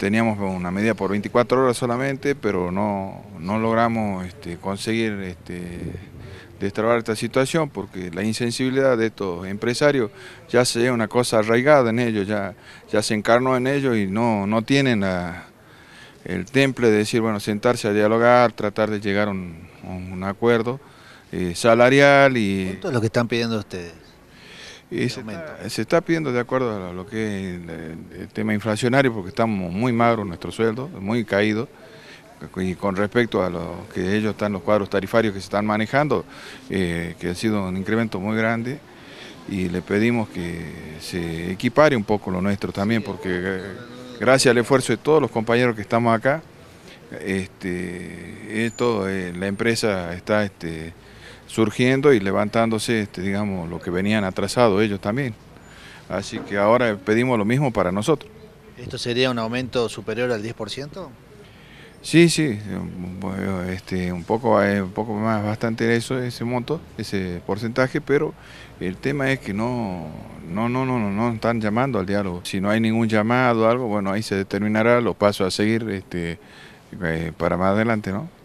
teníamos una medida por 24 horas solamente, pero no, logramos este, conseguir este, destrabar esta situación porque la insensibilidad de estos empresarios ya es una cosa arraigada en ellos, ya, ya se encarnó en ellos y no, no tienen el temple de decir, bueno, sentarse a dialogar, tratar de llegar a un, acuerdo eh, salarial y... ¿Cuánto es lo que están pidiendo ustedes? se está, pidiendo de acuerdo a lo que es el, tema inflacionario, porque estamos muy magros nuestros sueldos, muy caídos. Y con respecto a lo que ellos están, los cuadros tarifarios que se están manejando, eh, que ha sido un incremento muy grande, y le pedimos que se equipare un poco lo nuestro también, porque eh, gracias al esfuerzo de todos los compañeros que estamos acá, esto, eh, la empresa está... Este, surgiendo y levantándose, este, digamos, lo que venían atrasados ellos también. Así que ahora pedimos lo mismo para nosotros. ¿Esto sería un aumento superior al 10%? Sí, sí, este, un poco, eh, un poco más, bastante eso, ese monto, ese porcentaje, pero el tema es que no, no, no, no, no están llamando al diálogo. Si no hay ningún llamado o algo, bueno, ahí se determinará los pasos a seguir este, eh, para más adelante, ¿no?